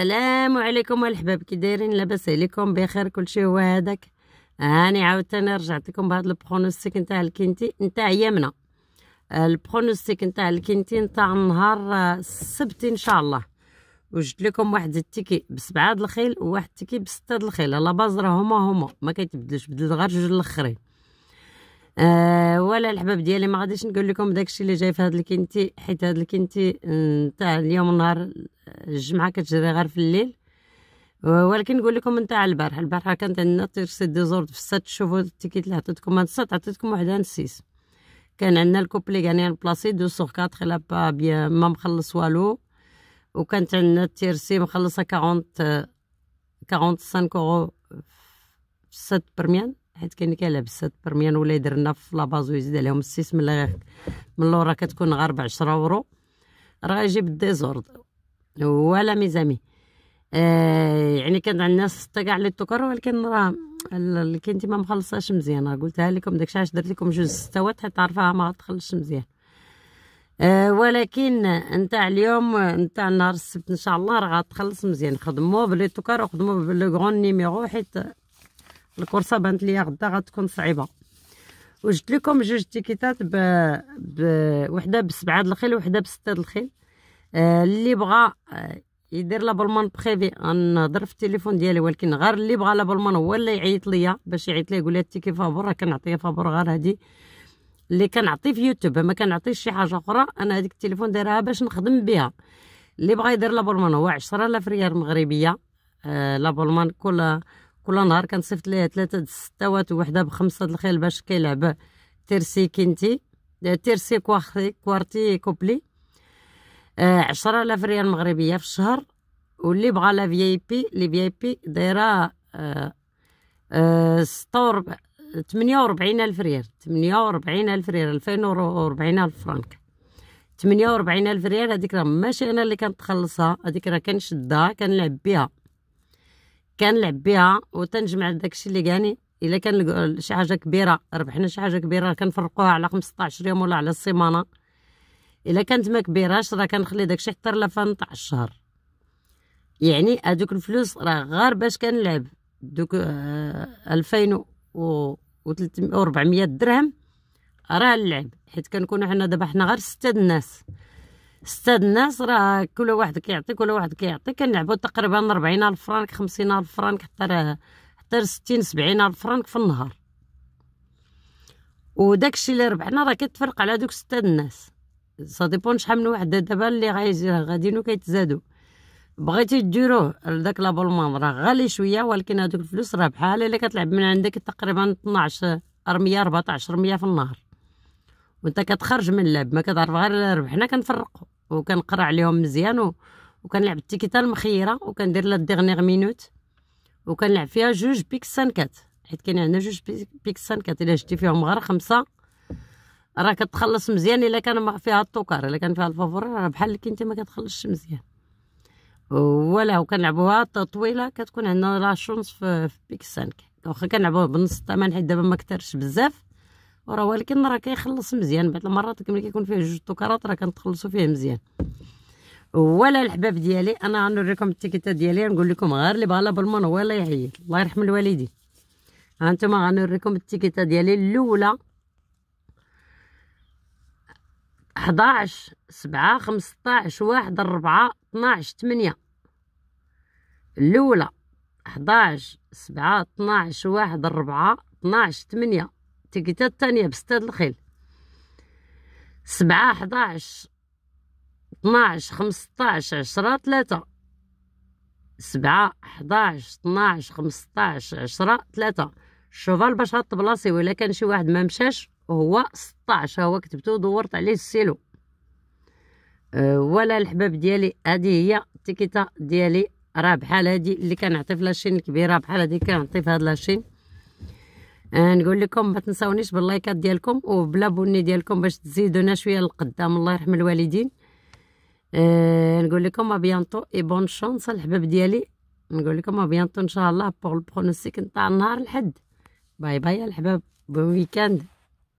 السلام عليكم الحباب كي دايرين لاباس عليكم بخير كلشي هو هذاك هاني عاوتاني رجعت لكم بهذا البرونوستيك نتاع الكنتي نتاع يمنا البرونوستيك نتاع الكنتي نتاع النهار السبت ان شاء الله وجدت لكم واحد التيكي بسبعة د الخيل وواحد التيكي بستة د الخيل على باز راه هما هما ما كيتبدلش بدل غير جوج الاخرين أه ولا الحباب ديالي ما غاديش نقول لكم داكشي اللي جاي في هذا الكنتي حيت هذا الكنتي نتاع اليوم نهار الجمعه كتجري غير في الليل ولكن نقول لكم نتاع البارح البارحه كانت عندنا تيرسي دي زورد في السات شوفوا التيكيت اللي عطيتكم هاد السات عطيتكم واحد عند سيس كان عندنا الكوبلي غانيان يعني بلاصي دو سور كاتخ لا با بيان ما مخلص والو وكانت عندنا التيرسي مخلصه 40 45 اورو في السات برميان حيت كاين كان كيلعب بسات برميان ولا درنا في لاباز ويزيد عليهم السيس من من اللورا كتكون غير ب 10 اورو راه يجيب الديزورد ولا ميزامي آه يعني كان عندنا سته كاع لي توكر ولكن راه اللي كنتي ما مخلصاش مزيان راه قلتها لكم داكشي علاش درت لكم جوج ستوات حيت تعرفها ما غتخلصش مزيان آه ولكن نتاع اليوم نتاع نهار السبت ان شاء الله راه غتخلص مزيان خدموا بلي توكار وخدموا بلو غون نيميرو حيت الكورسه بانت ليا غدا غتكون صعيبه وجدت لكم جوج تيكيتات ب, ب... وحده بسبعه د الخيل وحده بسته د الخيل آه، اللي بغى آه، يدير لابلمان بريفي غنهضر في التليفون ديالي ولكن غير اللي بغى لابلمان هو اللي يعيط ليا باش يعيط ليا يقول لي التيكي فابور راه كنعطيه فابور غير هادي اللي كنعطي في يوتيوب ما كنعطيش شي حاجه اخرى انا هذيك التليفون دايرها باش نخدم بها اللي بغى يدير لابلمان هو 10000 ريال مغربيه آه لابلمان كل كل نهار كنصيفط ليه ثلاثه د الستوات وحده بخمسه د الخيل باش كيلعب تيرسي كنتي تيرسي كوارتي كوبلي آه، عشرة آلاف ريال مغربية في الشهر واللي بغى لا في اي بي لي في اي بي دايرة آه، آه، ستة تمنية وربعين ألف ريال تمنية وربعين ألف ريال ألفين وربعين ألف فرانك تمنية وربعين ألف ريال هاديك راه ماشي أنا اللي كنتخلصها هاديك راه كنشدها كنلعب بيها كنلعب بيها وتنجمع داكشي اللي كاني الا كان شي حاجه كبيره ربحنا شي حاجه كبيره كنفرقوها على خمسطاعش يوم ولا على السيمانه الا كانت ما كبيراش راه كنخلي داكشي حتى لفان تاع الشهر يعني هذوك الفلوس راه غير باش كنلعب دوك 2000 آه، و 400 درهم راه اللعب حيت كنكونوا حنا دابا حنا غير ستة الناس ستة الناس راه كل واحد كيعطي كل واحد كيعطي كنلعبوا تقريبا 40000 فرانك 50000 فرانك حتى راه حتى 60 70000 فرانك في النهار وداكشي اللي ربحنا راه كيتفرق على دوك ستة الناس صديبون شحال من وحده دابا اللي غاديين وكيتزادوا بغيتي ديروه لذاك لابولمون راه غالي شويه ولكن هذوك الفلوس راه بحال الا كتلعب من عندك تقريبا 12 400 14 100 في النهار وانت كتخرج من اللعب ما كتعرف غير ربحنا كنفرقوا وكنقرا عليهم مزيان و... وكنلعب التيكيتا المخيره وكندير لا ديغنيغ مينوت وكنلعب فيها جوج بيك سانكات حيت كاين عندنا جوج بيك سانكات الا شتي فيهم غير خمسه راه كتخلص مزيان الا كان فيها التوكار الا كان فيها الفافور راه بحال اللي انت ما كتخلصش مزيان ولا وكنلعبوها طويله كتكون عندنا لا شونس في, في بيك سانك واخا كنلعبوه بنص الثمن حيت دابا ما كثرش بزاف وراه ولكن راه كيخلص مزيان بعض المرات ملي كيكون فيه جوج توكارات راه كنتخلصوا فيه مزيان ولا الحباب ديالي انا غنوريكم التيكيتا ديالي نقول لكم غير اللي بغى بالمون هو الله يعيط الله يرحم الوالدين ها انتم غنوريكم التيكيتا ديالي الاولى حداعش سبعة خمسطاعش واحد ربعة طناعش تمنية الأولى حداعش سبعة طناعش واحد ربعة طناعش تمنية تيكيتا التانية بستاد الخيل سبعة حداعش طناعش خمسطاعش عشرة تلاتة سبعة حداعش طناعش خمسطاعش عشرة تلاتة شوفها باش هاد البلاصي ولا كان شي واحد ما مشاش هو 16 هو كتبته دورت عليه السيلو أه، ولا الحباب ديالي هذه هي التيكيطه ديالي راه بحال هذه اللي كنعطي في لاشين الكبيره بحال هذه كنعطي في هاد لاشين أه نقول لكم ما تنساونيش باللايكات ديالكم وبلابوني ديالكم باش تزيدونا شويه القدام الله يرحم الوالدين أه نقول لكم بيانتو اي بون شونس الحباب ديالي نقول لكم بيانتو ان شاء الله بور البرونوستيك نتاع النهار الحد باي باي الحباب بون ويكاند